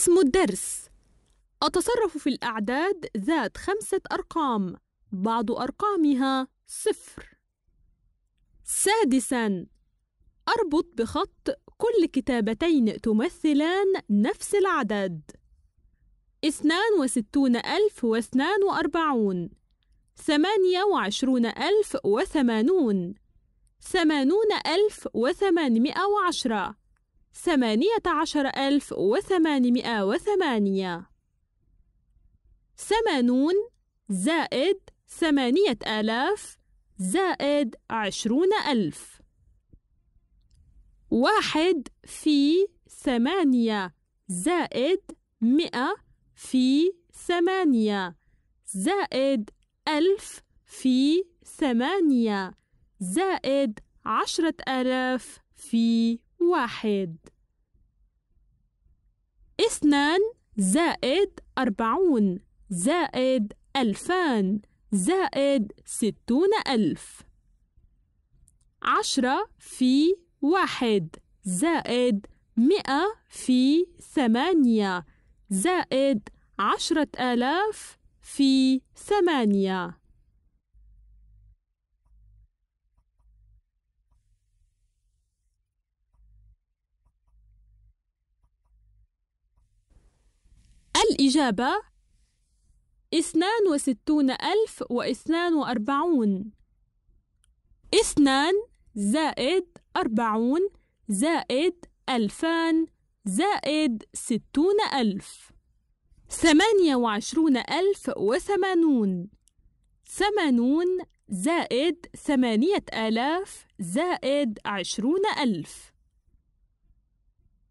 اسم الدرس أتصرف في الأعداد ذات خمسة أرقام بعض أرقامها صفر سادسا أربط بخط كل كتابتين تمثلان نفس العدد اثنان وستون ألف واثنان وأربعون ثمانية وعشرون ألف وثمانون ثمانون ألف وثمانمائة وعشرة ثمانية عشر ألف وثمانمائة وثمانية ثمانون زائد ثمانية آلاف زائد عشرون ألف واحد في ثمانية زائد مئة في ثمانية زائد ألف في ثمانية زائد عشرة آلاف في واحد اثنان زائد أربعون زائد ألفان زائد ستون ألف عشرة في واحد زائد مئة في ثمانية زائد عشرة آلاف في ثمانية الإجابة اثنان وستون ألف واثنان وأربعون اثنان زائد أربعون زائد ألفان زائد ستون ألف ثمانية وعشرون ألف وثمانون ثمانون زائد ثمانية آلاف زائد عشرون ألف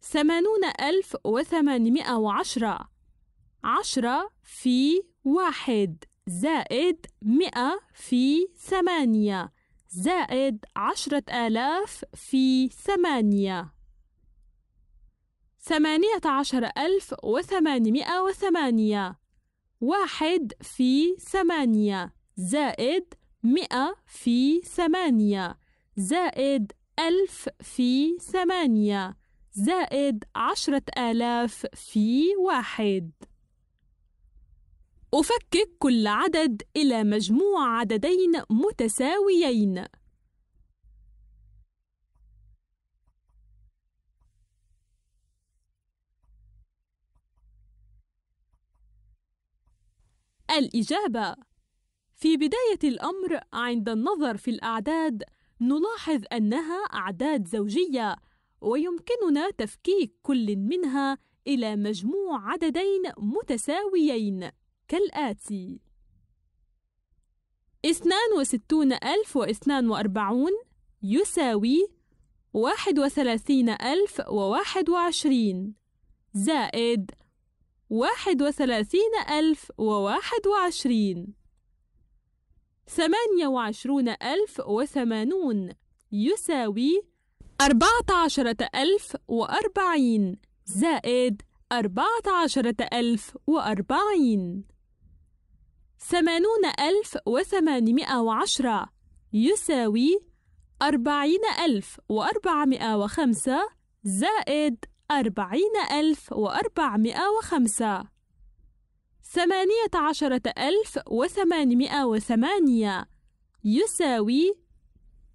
ثمانون ألف وثمانمائة وعشرة عشرة في واحد زائد مئة في ثمانية زائد عشرة آلاف في ثمانية ثمانية عشر ألف وثمانمائة وثمانية واحد في ثمانية زائد مئة في ثمانية زائد ألف في ثمانية زائد عشرة آلاف في واحد أفكك كل عدد إلى مجموع عددين متساويين. الإجابة في بداية الأمر عند النظر في الأعداد نلاحظ أنها أعداد زوجية ويمكننا تفكيك كل منها إلى مجموع عددين متساويين كالآتي اثنان وستون ألف واثنان وأربعون يساوي واحد وثلاثين ألف وواحد وعشرين زائد واحد وثلاثين ألف وواحد وعشرين ثمانية وعشرون ألف وثمانون يساوي أربعة عشرة ألف وأربعين زائد أربعة عشرة ألف وأربعين ثمانون ألف وثمانمائة وعشرة يساوي أربعين ألف وأربعمائة وخمسة زائد أربعين ألف وأربعمائة وخمسة ثمانية عشرة ألف وثمانمائة وثمانية يساوي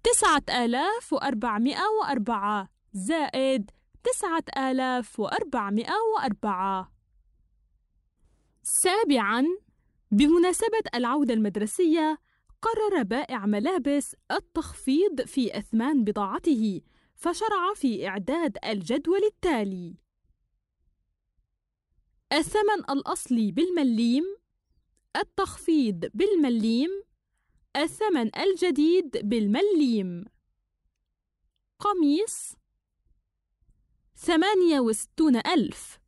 تسعة آلاف وأربعمائة وأربعة زائد تسعة آلاف وأربعمائة وأربعة سابعاً بمناسبة العودة المدرسية قرر بائع ملابس التخفيض في أثمان بضاعته فشرع في إعداد الجدول التالي الثمن الأصلي بالمليم التخفيض بالمليم الثمن الجديد بالمليم قميص ثمانية وستون ألف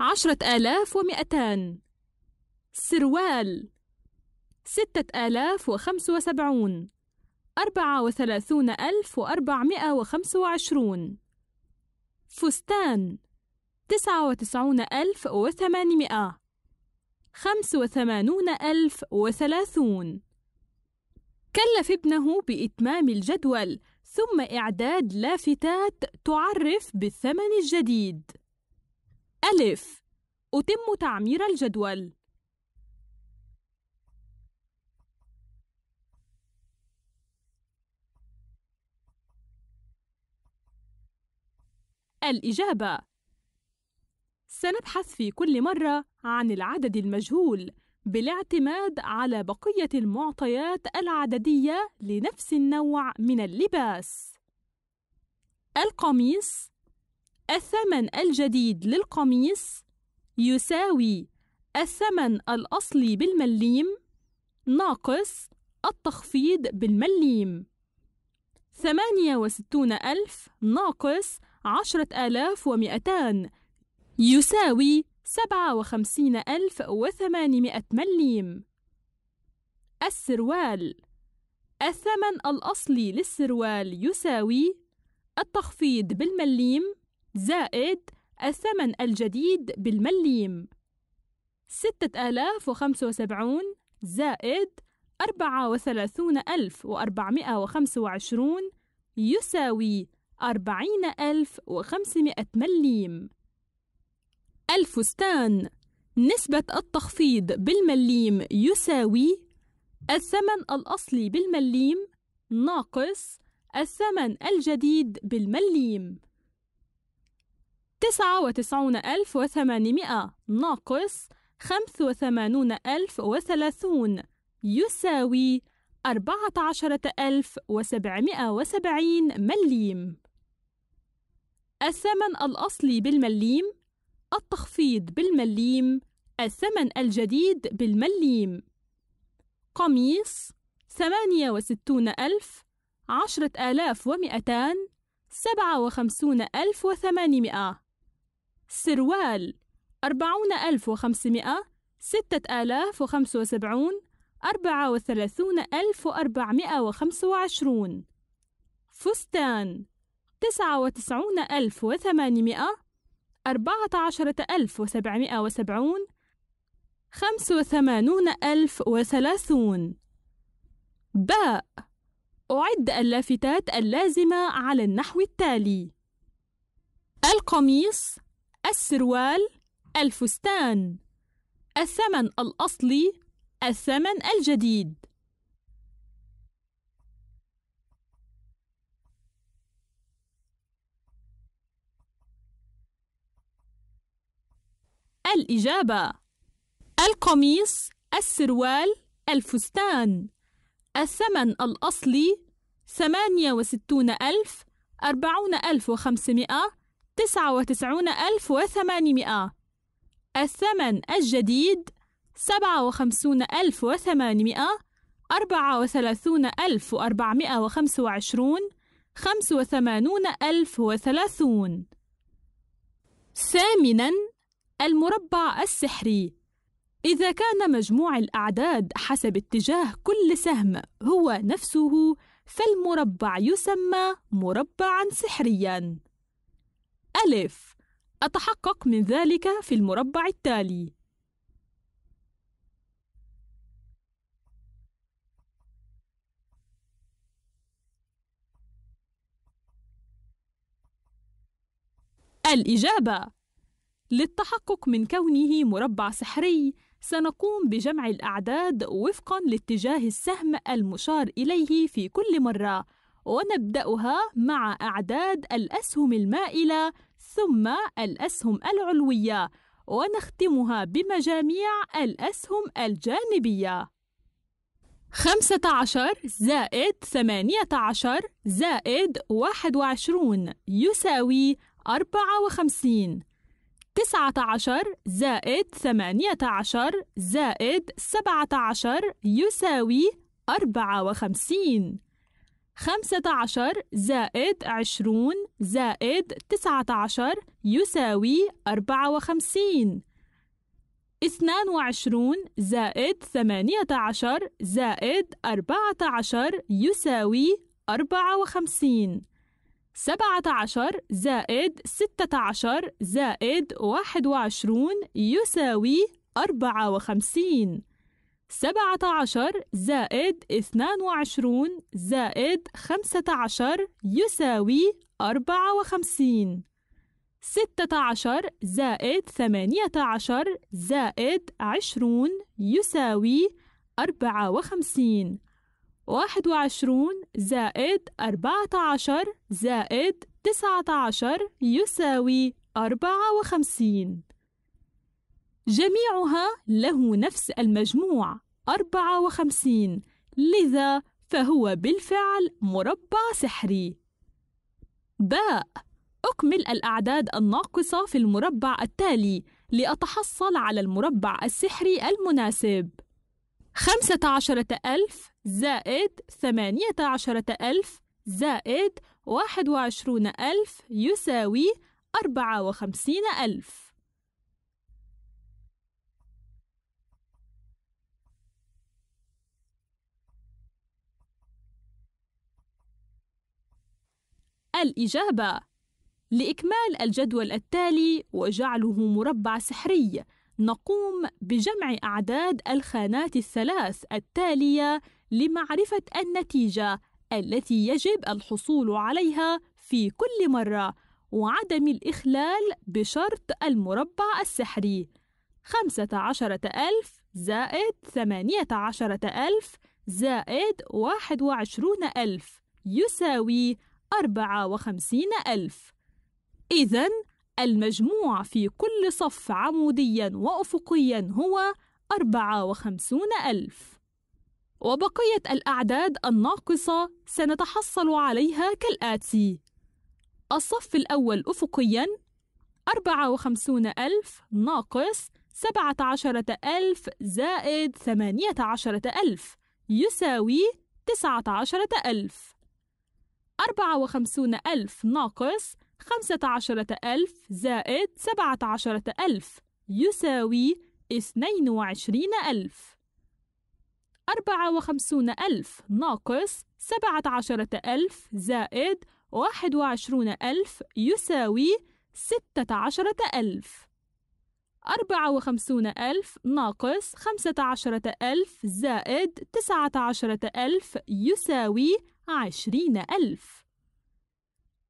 عشرة آلاف ومئتان سروال ستة آلاف وخمس وسبعون أربعة وثلاثون ألف وأربعمائة وخمس وعشرون فستان تسعة وتسعون ألف وثمانمائة خمس وثمانون ألف وثلاثون كلف ابنه بإتمام الجدول ثم إعداد لافتات تعرف بالثمن الجديد ألف أتم تعمير الجدول الإجابة سنبحث في كل مرة عن العدد المجهول بالاعتماد على بقية المعطيات العددية لنفس النوع من اللباس القميص الثمن الجديد للقميص يساوي الثمن الأصلي بالمليم ناقص التخفيض بالمليم ثمانية وستون ألف ناقص عشرة آلاف ومئتان يساوي سبعة وخمسين ألف وثمانمائة مليم السروال الثمن الأصلي للسروال يساوي التخفيض بالمليم زائد الثمن الجديد بالمليم ستة آلاف وخمسة وسبعون زائد أربعة وثلاثون ألف وأربعمائة وخمسة وعشرون يساوي أربعين ألف وخمسمائة مليم الفستان نسبة التخفيض بالمليم يساوي الثمن الأصلي بالمليم ناقص الثمن الجديد بالمليم تسعة وتسعون ألف وثمانمائة ناقص خمس وثمانون ألف وثلاثون يساوي أربعة عشرة ألف وسبعمائة وسبعين مليم الثمن الأصلي بالمليم التخفيض بالمليم الثمن الجديد بالمليم قميص ثمانية وستون ألف عشرة آلاف ومئتان سبعة وخمسون ألف وثمانمائة سروال أربعون ألف وخمسمائة ستة آلاف وخمس وسبعون أربعة وثلاثون ألف وأربعمائة وخمس وعشرون فستان تسعة وتسعون ألف وثمانمائة أربعة عشرة ألف وسبعمائة وسبعون خمس وثمانون ألف وثلاثون باء أعد اللافتات اللازمة على النحو التالي القميص السروال الفستان الثمن الأصلي الثمن الجديد الإجابة القميص السروال الفستان الثمن الأصلي ثمانية وستون ألف أربعون ألف وخمسمائة تسعة وتسعون ألف وثمانمائة الثمن الجديد سبعة وخمسون ألف وثمانمائة أربعة وثلاثون ألف وأربعمائة وخمسة وعشرون خمس وثمانون ألف وثلاثون ثامنا المربع السحري إذا كان مجموع الأعداد حسب اتجاه كل سهم هو نفسه فالمربع يسمى مربعًا سحريًا. ألف أتحقق من ذلك في المربع التالي. الإجابة للتحقق من كونه مربع سحري سنقوم بجمع الأعداد وفقا لاتجاه السهم المشار إليه في كل مرة ونبدأها مع أعداد الأسهم المائلة ثم الأسهم العلوية ونختمها بمجاميع الأسهم الجانبية 15 زائد 18 زائد 21 يساوي 54 تسعة عشر زائد ثمانية عشر زائد سبعة عشر يساوي أربعة وخمسين خمسة عشر زائد عشرون زائد تسعة عشر يساوي أربعة وخمسين اثنان وعشرون زائد ثمانية عشر زائد أربعة عشر يساوي أربعة وخمسين سبعة عشر زائد ستة عشر زائد واحد وعشرون يساوي أربعة وخمسين سبعة عشر زائد اثنان وعشرون زائد خمسة عشر يساوي أربعة وخمسين ستة عشر زائد ثمانية عشر زائد عشرون يساوي أربعة وخمسين واحد وعشرون زائد أربعة عشر زائد تسعة عشر يساوي أربعة وخمسين جميعها له نفس المجموع أربعة وخمسين لذا فهو بالفعل مربع سحري باء أكمل الأعداد الناقصة في المربع التالي لأتحصل على المربع السحري المناسب خمسة عشرة ألف زائد ثمانية عشرة ألف زائد واحد وعشرون ألف يساوي أربعة وخمسين ألف الإجابة لإكمال الجدول التالي وجعله مربع سحري نقوم بجمع أعداد الخانات الثلاث التالية لمعرفة النتيجة التي يجب الحصول عليها في كل مرة وعدم الإخلال بشرط المربع السحري 15000 زائد 18000 زائد 21000 يساوي 54000 إذن المجموع في كل صف عموديا وأفقيا هو 54 ألف وبقية الأعداد الناقصة سنتحصل عليها كالآتي الصف الأول أفقيا 54 ألف ناقص 17 ألف زائد 18 ألف يساوي 19 ألف 54 ألف ناقص خمسة عشرة ألف زائد سبعة عشرة ألف يساوي اثنين وعشرين ألف أربعة وخمسون ألف ناقص سبعة عشرة ألف زائد واحد وعشرون ألف يساوي ستة عشرة ألف أربعة وخمسون ألف ناقص خمسة عشرة ألف زائد تسعة عشرة ألف يساوي عشرين ألف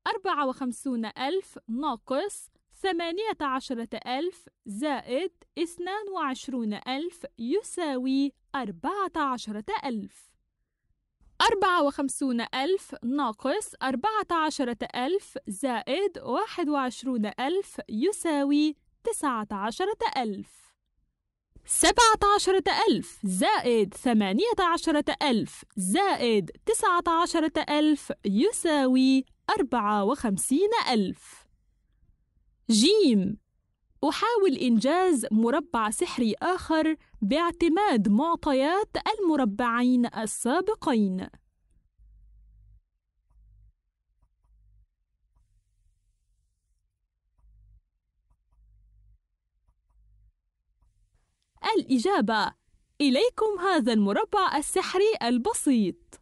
أربعة وخمسون ألف ناقص ثمانية عشرة ألف زائد اثنان وعشرون ألف يساوي أربعة عشرة ألف أربعة وخمسون ألف ناقص أربعة عشرة ألف زائد واحد وعشرون ألف يساوي تسعة عشرة ألف سبعة عشرة ألف زائد ثمانية عشرة ألف زائد تسعة عشرة ألف يساوي أربعة وخمسين ألف جيم أحاول إنجاز مربع سحري آخر باعتماد معطيات المربعين السابقين الإجابة إليكم هذا المربع السحري البسيط